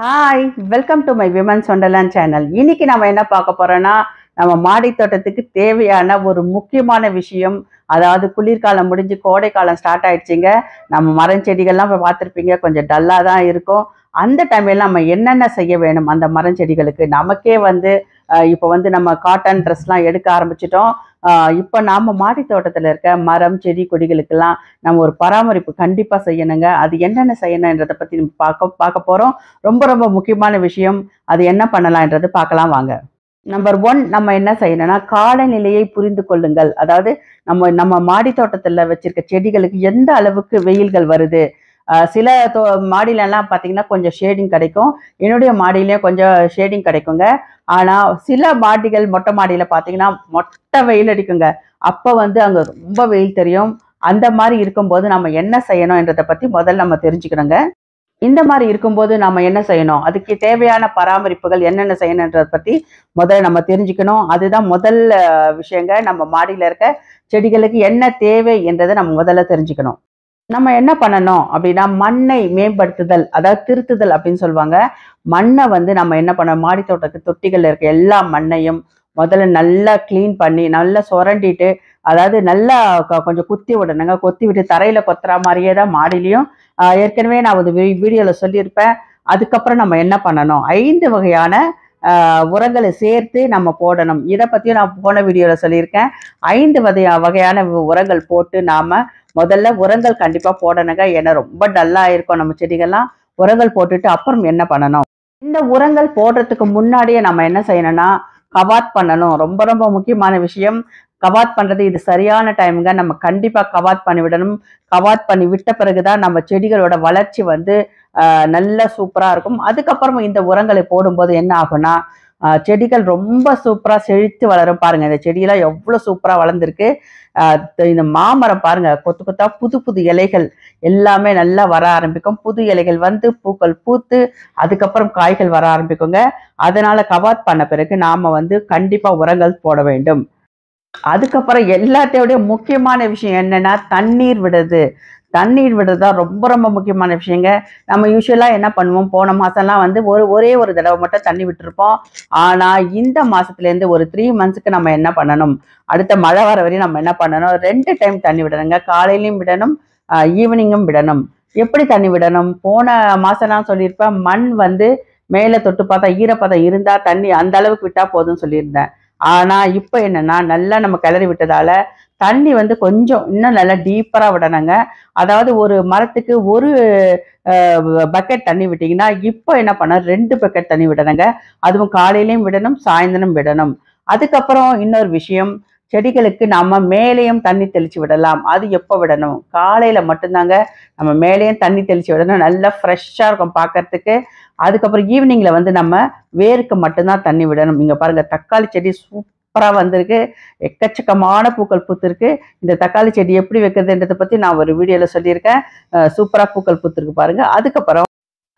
hi welcome to my women's wonderland channel இன்னைக்கு நம்ம என்ன பார்க்க போகிறோன்னா நம்ம மாடி தோட்டத்துக்கு தேவையான ஒரு முக்கியமான விஷயம் அதாவது குளிர்காலம் முடிஞ்சு கோடைக்காலம் ஸ்டார்ட் ஆயிடுச்சுங்க நம்ம மரம் செடிகள்லாம் இப்போ பார்த்துருப்பீங்க கொஞ்சம் டல்லாக தான் இருக்கும் அந்த டைமில் நம்ம என்னென்ன செய்ய வேணும் அந்த மரம் செடிகளுக்கு நமக்கே வந்து இப்போ வந்து நம்ம காட்டன் ட்ரெஸ்லாம் எடுக்க ஆரம்பிச்சிட்டோம் இப்போ நாம் மாடி தோட்டத்தில் இருக்க மரம் செடி கொடிகளுக்கெல்லாம் நம்ம ஒரு பராமரிப்பு கண்டிப்பாக செய்யணுங்க அது என்னென்ன செய்யணுன்றதை பற்றி நம்ம பார்க்க பார்க்க போகிறோம் ரொம்ப ரொம்ப முக்கியமான விஷயம் அது என்ன பண்ணலான்றது பார்க்கலாம் வாங்க நம்பர் ஒன் நம்ம என்ன செய்யணும்னா காலநிலையை புரிந்து கொள்ளுங்கள் அதாவது நம்ம நம்ம மாடி தோட்டத்தில் வச்சிருக்க செடிகளுக்கு எந்த அளவுக்கு வெயில்கள் வருது சில தோ மாடியிலலாம் பார்த்தீங்கன்னா கொஞ்சம் ஷேடிங் கிடைக்கும் என்னுடைய மாடியிலையும் கொஞ்சம் ஷேடிங் கிடைக்குங்க ஆனால் சில மாடிகள் மொட்டை மாடியில் பார்த்தீங்கன்னா மொட்டை வெயில் அடிக்குங்க அப்போ வந்து அங்கே ரொம்ப வெயில் தெரியும் அந்த மாதிரி இருக்கும்போது நம்ம என்ன செய்யணும் என்றதை பற்றி முதல்ல நம்ம தெரிஞ்சுக்கணுங்க இந்த மாதிரி இருக்கும்போது நம்ம என்ன செய்யணும் அதுக்கு தேவையான பராமரிப்புகள் என்னென்ன செய்யணுன்றதை பற்றி முதல்ல நம்ம தெரிஞ்சுக்கணும் அதுதான் முதல் விஷயங்க நம்ம மாடியில் இருக்க செடிகளுக்கு என்ன தேவை என்றதை நம்ம முதல்ல தெரிஞ்சுக்கணும் நம்ம என்ன பண்ணணும் அப்படின்னா மண்ணை மேம்படுத்துதல் அதாவது திருத்துதல் அப்படின்னு சொல்லுவாங்க மண்ணை வந்து நம்ம என்ன பண்ண மாடி தோட்டத்து தொட்டிகளில் இருக்க எல்லா மண்ணையும் முதல்ல நல்லா க்ளீன் பண்ணி நல்லா சுரண்டிட்டு அதாவது நல்லா கொஞ்சம் குத்தி விடணுங்க கொத்தி விட்டு தரையில் கொத்துற மாதிரியே தான் மாடிலையும் ஏற்கனவே நான் வந்து வீடியோவில் சொல்லியிருப்பேன் அதுக்கப்புறம் நம்ம என்ன பண்ணணும் ஐந்து வகையான உரங்களை சேர்த்து நம்ம போடணும் இதை பற்றியும் நான் போன வீடியோவில் சொல்லியிருக்கேன் ஐந்து வகையா வகையான உரங்கள் போட்டு நாம் முதல்ல உரங்கள் கண்டிப்பாக போடணுங்க ஏன்னா ரொம்ப டல்லாக இருக்கும் நம்ம செடிகள்லாம் உரங்கள் போட்டுட்டு அப்புறம் என்ன பண்ணணும் இந்த உரங்கள் போடுறதுக்கு முன்னாடியே நம்ம என்ன செய்யணும்னா கவாத் பண்ணணும் ரொம்ப ரொம்ப முக்கியமான விஷயம் கவாத் பண்ணுறது இது சரியான டைமுங்க நம்ம கண்டிப்பாக கவாத் பண்ணிவிடணும் கவாத் பண்ணி விட்ட பிறகு தான் நம்ம செடிகளோட வளர்ச்சி வந்து நல்ல சூப்பராக இருக்கும் அதுக்கப்புறம் இந்த உரங்களை போடும்போது என்ன ஆகும்னா செடிகள் ரொம்ப சூப்பராக செழித்து வளரும் பாருங்கள் இந்த செடியெல்லாம் எவ்வளோ சூப்பராக வளர்ந்துருக்கு இந்த மாமரம் பாருங்கள் கொத்து கொத்தா புது புது இலைகள் எல்லாமே நல்லா வர ஆரம்பிக்கும் புது இலைகள் வந்து பூக்கள் பூத்து அதுக்கப்புறம் காய்கள் வர ஆரம்பிக்குங்க அதனால் கவாத் பண்ண பிறகு நாம் வந்து கண்டிப்பாக உரங்கள் போட வேண்டும் அதுக்கப்புறம் எல்லாத்தையோடைய முக்கியமான விஷயம் என்னன்னா தண்ணீர் விடுறது தண்ணீர் விடுறது தான் ரொம்ப ரொம்ப முக்கியமான விஷயங்க நம்ம யூஸ்வலாக என்ன பண்ணுவோம் போன மாதம்லாம் வந்து ஒரு ஒரே ஒரு தடவை மட்டும் தண்ணி விட்டுருப்போம் ஆனால் இந்த மாதத்துலேருந்து ஒரு த்ரீ மந்த்ஸுக்கு நம்ம என்ன பண்ணணும் அடுத்த மழை வர வரையும் நம்ம என்ன பண்ணணும் ரெண்டு டைம் தண்ணி விடணுங்க காலையிலையும் விடணும் ஈவினிங்கும் விடணும் எப்படி தண்ணி விடணும் போன மாதம்லாம் சொல்லியிருப்பேன் மண் வந்து மேலே தொட்டு பார்த்தா ஈரப்பதம் இருந்தால் தண்ணி அந்த அளவுக்கு விட்டால் போதும்னு சொல்லியிருந்தேன் ஆனால் இப்போ என்னன்னா நல்லா நம்ம கிளறி விட்டதால தண்ணி வந்து கொஞ்சம் இன்னும் நல்லா டீப்பராக விடணுங்க அதாவது ஒரு மரத்துக்கு ஒரு பக்கெட் தண்ணி விட்டிங்கன்னா இப்போ என்ன பண்ண ரெண்டு பக்கெட் தண்ணி விடணுங்க அதுவும் காலையிலையும் விடணும் சாயந்தரம் விடணும் அதுக்கப்புறம் இன்னொரு விஷயம் செடிகளுக்கு நம்ம மேலேயும் தண்ணி தெளித்து விடலாம் அது எப்போ விடணும் காலையில் மட்டும்தாங்க நம்ம மேலேயும் தண்ணி தெளித்து விடணும் நல்லா ஃப்ரெஷ்ஷாக இருக்கும் பார்க்கறதுக்கு அதுக்கப்புறம் ஈவினிங்கில் வந்து நம்ம வேருக்கு மட்டும்தான் தண்ணி விடணும் இங்கே பாருங்கள் தக்காளி செடி சூப்பராக வந்திருக்கு எக்கச்சக்கமான பூக்கள் பூத்திருக்கு இந்த தக்காளி செடி எப்படி வைக்கிறதுன்றதை பற்றி நான் ஒரு வீடியோவில் சொல்லியிருக்கேன் சூப்பராக பூக்கள் பூத்திருக்கு பாருங்கள் அதுக்கப்புறம்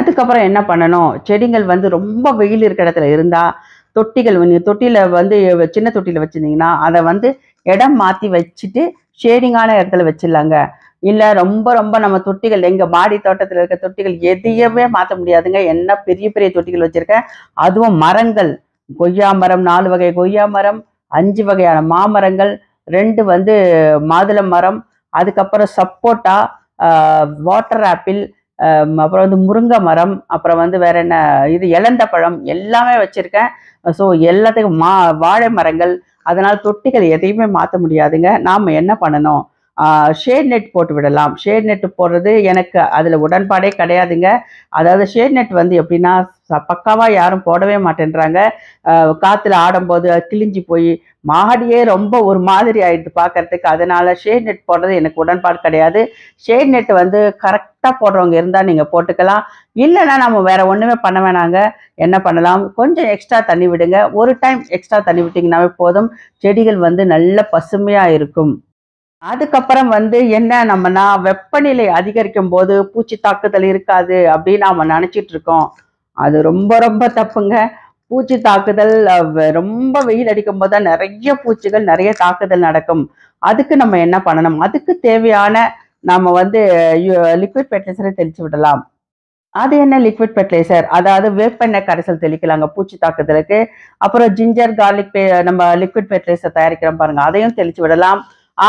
அதுக்கப்புறம் என்ன பண்ணணும் செடிகள் வந்து ரொம்ப வெயில் இருக்கிற இடத்துல இருந்தால் தொட்டிகள் நீங்கள் தொட்டியில் வந்து சின்ன தொட்டியில் வச்சுருந்தீங்கன்னா அதை வந்து இடம் மாற்றி வச்சுட்டு ஷேடிங்கான இடத்துல வச்சிடலாங்க இல்லை ரொம்ப ரொம்ப நம்ம தொட்டிகள் எங்கள் மாடி தோட்டத்தில் இருக்க தொட்டிகள் எதையுமே மாற்ற முடியாதுங்க என்ன பெரிய பெரிய தொட்டிகள் வச்சுருக்கேன் அதுவும் மரங்கள் கொய்யா மரம் நாலு வகை கொய்யா மரம் அஞ்சு வகையான மாமரங்கள் ரெண்டு வந்து மாதுளை மரம் அதுக்கப்புறம் சப்போட்டா வாட்டர் ஆப்பிள் அப்புறம் வந்து முருங்கை மரம் அப்புறம் வந்து வேற என்ன இது இழந்த பழம் எல்லாமே வச்சுருக்கேன் ஸோ எல்லாத்துக்கும் மா வாழை மரங்கள் அதனால் தொட்டிகள் எதையுமே மாற்ற முடியாதுங்க நாம் என்ன பண்ணணும் ஷேர் நெட் போட்டு விடலாம் ஷேர் நெட் போடுறது எனக்கு அதில் உடன்பாடே கிடையாதுங்க அதாவது ஷேர் நெட் வந்து எப்படின்னா பக்காவாக யாரும் போடவே மாட்டேன்றாங்க காற்றுல ஆடும்போது கிழிஞ்சி போய் மாடியே ரொம்ப ஒரு மாதிரி ஆயிடுது பார்க்கறதுக்கு அதனால் ஷேர் நெட் போடுறது எனக்கு உடன்பாடு கிடையாது ஷேர் நெட் வந்து கரெக்டாக போடுறவங்க இருந்தால் நீங்கள் போட்டுக்கலாம் இல்லைன்னா நம்ம வேறு ஒன்றுமே பண்ண வேணாங்க என்ன பண்ணலாம் கொஞ்சம் எக்ஸ்ட்ரா தண்ணி விடுங்க ஒரு டைம் எக்ஸ்ட்ரா தண்ணி விட்டிங்கன்னாவே போதும் செடிகள் வந்து நல்ல பசுமையாக இருக்கும் அதுக்கப்புறம் வந்து என்ன நம்மனா வெப்பநிலை அதிகரிக்கும் போது பூச்சி தாக்குதல் இருக்காது அப்படின்னு நாம நினச்சிட்டு இருக்கோம் அது ரொம்ப ரொம்ப தப்புங்க பூச்சி தாக்குதல் ரொம்ப வெயில் அடிக்கும் போது தான் நிறைய பூச்சிகள் நிறைய தாக்குதல் நடக்கும் அதுக்கு நம்ம என்ன பண்ணணும் அதுக்கு தேவையான நாம வந்து லிக்விட் பெர்டிலைசரை தெளித்து விடலாம் அது என்ன லிக்விட் பெர்டிலைசர் அதாவது வேப்பெண்ணெய் கரைசல் தெளிக்கலாங்க பூச்சி தாக்குதலுக்கு அப்புறம் ஜிஞ்சர் கார்லிக் நம்ம லிக்விட் பெர்டிலைசர் தயாரிக்கிறோம் பாருங்கள் அதையும் தெளித்து விடலாம்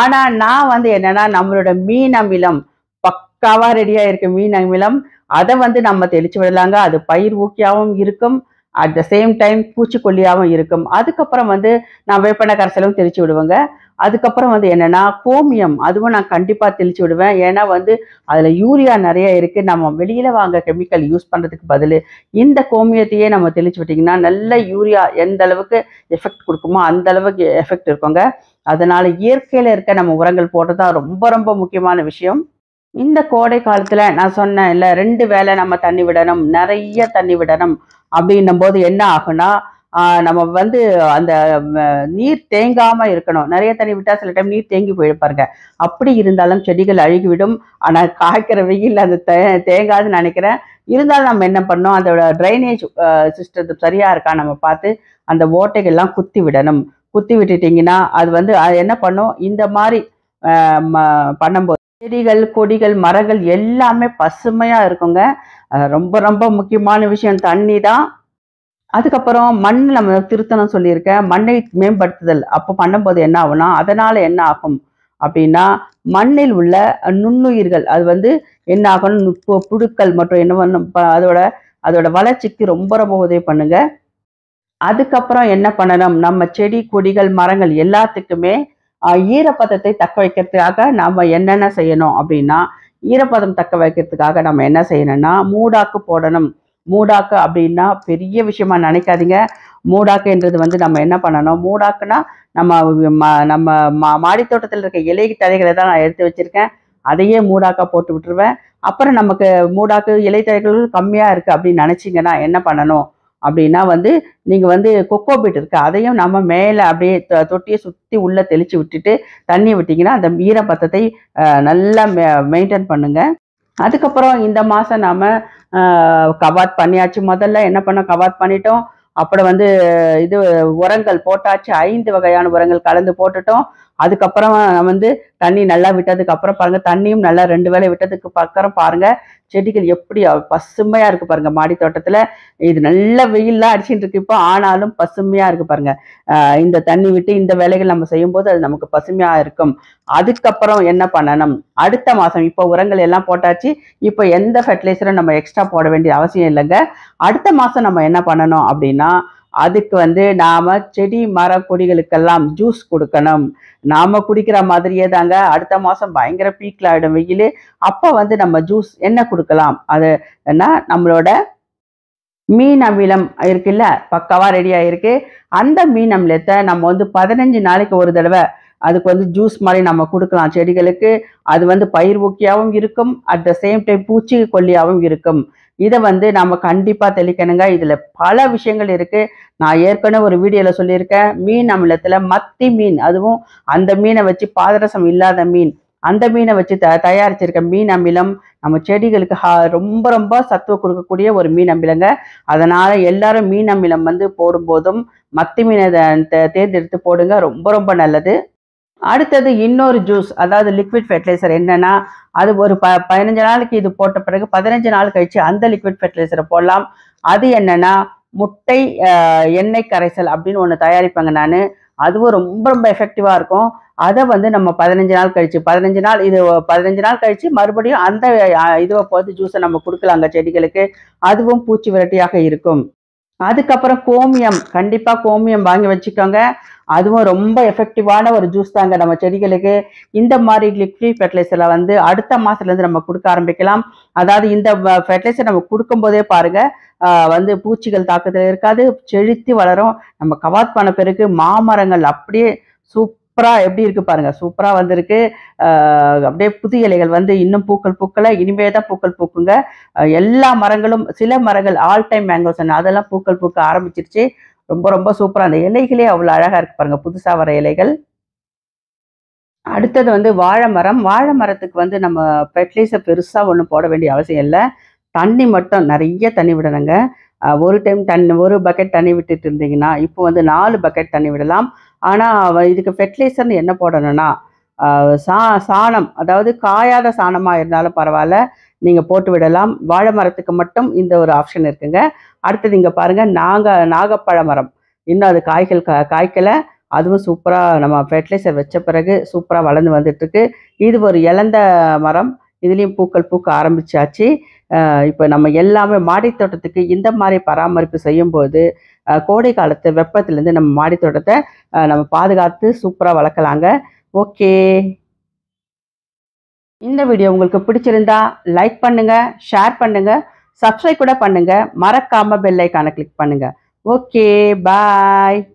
ஆனா நான் வந்து என்னன்னா நம்மளோட மீன் அமிலம் பக்காவா ரெடியா இருக்கு மீன் அமிலம் அதை வந்து நம்ம தெளிச்சு விடலாங்க அது பயிர் ஊக்கியாகவும் இருக்கும் அட் த சேம் டைம் பூச்சிக்கொல்லியாகவும் இருக்கும் அதுக்கப்புறம் வந்து நான் வேப்பெண்ணெய் கரைசலும் தெளிச்சு விடுவேங்க அதுக்கப்புறம் வந்து என்னென்னா கோமியம் அதுவும் நான் கண்டிப்பாக தெளிச்சு விடுவேன் ஏன்னா வந்து அதில் யூரியா நிறைய இருக்குது நம்ம வெளியில் வாங்க கெமிக்கல் யூஸ் பண்ணுறதுக்கு பதில் இந்த கோமியத்தையே நம்ம தெளிச்சு விட்டிங்கன்னா நல்ல யூரியா எந்த அளவுக்கு எஃபெக்ட் கொடுக்குமோ அந்த அளவுக்கு எஃபெக்ட் இருக்குங்க அதனால இயற்கையில் இருக்க நம்ம உரங்கள் போடுறது தான் ரொம்ப ரொம்ப முக்கியமான விஷயம் இந்த கோடை காலத்தில் நான் சொன்னேன் இல்லை ரெண்டு வேலை நம்ம தண்ணி விடணும் நிறைய தண்ணி விடணும் அப்படின்னும் போது என்ன ஆகுனா நம்ம வந்து அந்த நீர் தேங்காமல் இருக்கணும் நிறைய தண்ணி விட்டால் சில டைம் நீர் தேங்கி போயிருப்பாருங்க அப்படி இருந்தாலும் செடிகள் அழுகிவிடும் ஆனால் காய்க்கிற வெயில் அந்த தே தேங்காதுன்னு நினைக்கிறேன் இருந்தாலும் நம்ம என்ன பண்ணோம் அதோட ட்ரைனேஜ் சிஸ்டம் சரியாக இருக்கா நம்ம பார்த்து அந்த ஓட்டைகள்லாம் குத்தி விடணும் குத்தி விட்டுட்டிங்கன்னா அது வந்து அது என்ன பண்ணும் இந்த மாதிரி பண்ணும்போது செடிகள் கொடிகள் மரங்கள் எல்லாமே பசுமையாக இருக்குங்க ரொம்ப ரொம்ப முக்கியமான விஷயம் தண்ணி தான் அதுக்கப்புறம் மண் நம்ம திருத்தணம் சொல்லியிருக்கேன் மண்ணை மேம்படுத்துதல் அப்போ பண்ணும்போது என்ன ஆகும்னா அதனால் என்ன ஆகும் அப்படின்னா மண்ணில் உள்ள நுண்ணுயிர்கள் அது வந்து என்ன ஆகணும் புழுக்கள் மற்றும் என்ன அதோட அதோட வளர்ச்சிக்கு ரொம்ப ரொம்ப உதவி பண்ணுங்கள் அதுக்கப்புறம் என்ன பண்ணணும் நம்ம செடி கொடிகள் மரங்கள் எல்லாத்துக்குமே ஈரப்பதத்தை தக்க வைக்கிறதுக்காக நம்ம என்னென்ன செய்யணும் அப்படின்னா ஈரப்பதம் தக்க வைக்கிறதுக்காக நம்ம என்ன செய்யணும்னா மூடாக்கு போடணும் மூடாக்கு அப்படின்னா பெரிய விஷயமா நினைக்காதீங்க மூடாக்குன்றது வந்து நம்ம என்ன பண்ணணும் மூடாக்குன்னா நம்ம நம்ம மா மாடித்தோட்டத்தில் இருக்க இலை தழைகளை தான் நான் எடுத்து வச்சிருக்கேன் அதையே மூடாக்கா போட்டு விட்டுருவேன் அப்புறம் நமக்கு மூடாக்கு இலை தழைகள் கம்மியாக இருக்குது அப்படின்னு நினச்சிங்கன்னா என்ன பண்ணணும் அப்படின்னா வந்து நீங்கள் வந்து கொக்கோ பீட் இருக்குது அதையும் நம்ம மேலே அப்படியே தொட்டியை சுற்றி உள்ளே தெளித்து விட்டுட்டு தண்ணி விட்டிங்கன்னா அந்த ஈரப்பத்தத்தை நல்லா மெ மெயின்டைன் பண்ணுங்கள் அதுக்கப்புறம் இந்த மாதம் நாம் கவாத் பண்ணியாச்சு முதல்ல என்ன பண்ணோம் கவாத் பண்ணிட்டோம் அப்புறம் வந்து இது உரங்கள் போட்டாச்சு ஐந்து வகையான உரங்கள் கலந்து போட்டுட்டோம் அதுக்கப்புறம் வந்து தண்ணி நல்லா விட்டதுக்கு அப்புறம் பாருங்க தண்ணியும் நல்லா ரெண்டு வேலை விட்டதுக்கு பக்கம் பாருங்க செடிகள் எப்படி பசுமையா இருக்கு பாருங்க மாடி தோட்டத்துல இது நல்ல வெயில்லாம் அடிச்சுட்டு இருக்கு இப்போ ஆனாலும் பசுமையா இருக்கு பாருங்க இந்த தண்ணி விட்டு இந்த வேலைகள் நம்ம செய்யும் போது அது நமக்கு பசுமையா இருக்கும் அதுக்கப்புறம் என்ன பண்ணணும் அடுத்த மாசம் இப்போ உரங்கள் எல்லாம் போட்டாச்சு இப்போ எந்த ஃபர்டிலைசரும் நம்ம எக்ஸ்ட்ரா போட வேண்டிய அவசியம் இல்லைங்க அடுத்த மாசம் நம்ம என்ன பண்ணணும் அப்படின்னா அதுக்கு வந்து நாம் செடி மர கொடிகளுக்கெல்லாம் ஜூஸ் கொடுக்கணும் நாம் குடிக்கிற மாதிரியே தாங்க அடுத்த மாதம் பயங்கர பீக்கில் ஆகிடும் வெயில் அப்போ வந்து நம்ம ஜூஸ் என்ன கொடுக்கலாம் அது என்ன நம்மளோட மீன் அமிலம் இருக்குல்ல பக்கவா ரெடி ஆயிருக்கு அந்த மீன் அமிலத்தை நம்ம வந்து பதினஞ்சு நாளைக்கு ஒரு தடவை அதுக்கு வந்து ஜூஸ் மாதிரி நம்ம கொடுக்கலாம் செடிகளுக்கு அது வந்து பயிர் ஊக்கியாகவும் இருக்கும் அட் த சேம் டைம் பூச்சி கொல்லியாகவும் இருக்கும் இதை வந்து நம்ம கண்டிப்பாக தெளிக்கணுங்க இதில் பல விஷயங்கள் இருக்குது நான் ஏற்கனவே ஒரு வீடியோவில் சொல்லியிருக்கேன் மீன் அமிலத்தில் மத்தி மீன் அதுவும் அந்த மீனை வச்சு பாதரசம் இல்லாத மீன் அந்த மீனை வச்சு த தயாரிச்சிருக்க மீன் அமிலம் நம்ம செடிகளுக்கு ரொம்ப ரொம்ப சத்துவ கொடுக்கக்கூடிய ஒரு மீன் அமிலங்க அதனால் எல்லாரும் மீன் அமிலம் வந்து போடும்போதும் மத்தி மீனை தேர்ந்தெடுத்து போடுங்க ரொம்ப ரொம்ப நல்லது அடுத்தது இன்னொரு ஜூஸ் அதாவது லிக்விட் ஃபெர்டிலைசர் என்னன்னா அது ஒரு ப பதினஞ்சு நாளைக்கு இது போட்ட பிறகு பதினஞ்சு நாள் கழிச்சு அந்த லிக்விட் ஃபெர்டிலைசரை போடலாம் அது என்னன்னா முட்டை எண்ணெய் கரைசல் அப்படின்னு ஒன்று தயாரிப்பாங்க நான் அதுவும் ரொம்ப ரொம்ப எஃபெக்டிவாக இருக்கும் அதை வந்து நம்ம பதினஞ்சு நாள் கழித்து பதினஞ்சு நாள் இது பதினஞ்சு நாள் கழித்து மறுபடியும் அந்த இதுவை போது ஜூஸை நம்ம கொடுக்கலாங்க செடிகளுக்கு அதுவும் பூச்சி விரட்டியாக இருக்கும் அதுக்கப்புறம் கோமியம் கண்டிப்பாக கோமியம் வாங்கி வச்சுக்கோங்க அதுவும் ரொம்ப எஃபெக்டிவான ஒரு ஜூஸ் தாங்க நம்ம செடிகளுக்கு இந்த மாதிரி லிக்விட் ஃபெர்டிலைசரில் வந்து அடுத்த மாதத்துலேருந்து நம்ம கொடுக்க ஆரம்பிக்கலாம் அதாவது இந்த ஃபெர்டிலைசர் நம்ம கொடுக்கும்போதே பாருங்கள் வந்து பூச்சிகள் தாக்கத்தில் இருக்காது செழித்து வளரும் நம்ம கவாத் பண்ண பிறகு மாமரங்கள் அப்படியே சூப் சூப்பராக எப்படி இருக்கு பாருங்க சூப்பராக வந்திருக்கு அப்படியே புது இலைகள் வந்து இன்னும் பூக்கள் பூக்கல இனிமே தான் பூக்கள் பூக்குங்க எல்லா மரங்களும் சில மரங்கள் ஆல் டைம் மேங்கோஸ் அதெல்லாம் பூக்கள் பூக்க ஆரம்பிச்சிருச்சு ரொம்ப ரொம்ப சூப்பராக அந்த இலைகளே அவ்வளோ அழகாக இருக்கு பாருங்க புதுசாக வர இலைகள் அடுத்தது வந்து வாழை மரம் வாழை மரத்துக்கு வந்து நம்ம ஃபெர்டிலைசை பெருசாக ஒன்றும் போட வேண்டிய அவசியம் இல்லை தண்ணி மட்டும் நிறைய தண்ணி விடணுங்க ஒரு டைம் தண்ணி ஒரு பக்கெட் தண்ணி விட்டுட்டு இருந்தீங்கன்னா இப்போ வந்து நாலு பக்கெட் தண்ணி விடலாம் ஆனால் இதுக்கு ஃபெர்டிலைசர்னு என்ன போடணும்னா சா சாணம் அதாவது காயாத சாணமாக இருந்தாலும் பரவாயில்ல நீங்கள் போட்டு விடலாம் வாழை மரத்துக்கு மட்டும் இந்த ஒரு ஆப்ஷன் இருக்குங்க அடுத்தது இங்கே பாருங்கள் நாங்கள் நாகப்பழ மரம் இன்னும் அது காய்கள் கா காய்க்கலை அதுவும் சூப்பராக நம்ம ஃபெர்டிலைசர் வச்ச பிறகு சூப்பராக வளர்ந்து வந்துட்டுருக்கு இது ஒரு இழந்த மரம் இதுலேயும் பூக்கள் பூக்க ஆரம்பிச்சாச்சு இப்போ நம்ம எல்லாமே மாடித்தோட்டத்துக்கு இந்த மாதிரி பராமரிப்பு செய்யும்போது கோடை காலத்து வெப்பத்துலேருந்து நம்ம மாடித்தோட்டத்தை நம்ம பாதுகாத்து சூப்பராக வளர்க்கலாங்க ஓகே இந்த வீடியோ உங்களுக்கு பிடிச்சிருந்தா லைக் பண்ணுங்கள் ஷேர் பண்ணுங்கள் சப்ஸ்கிரைப் கூட பண்ணுங்கள் மறக்காமல் பெல்லைக்கான கிளிக் பண்ணுங்கள் ஓகே பாய்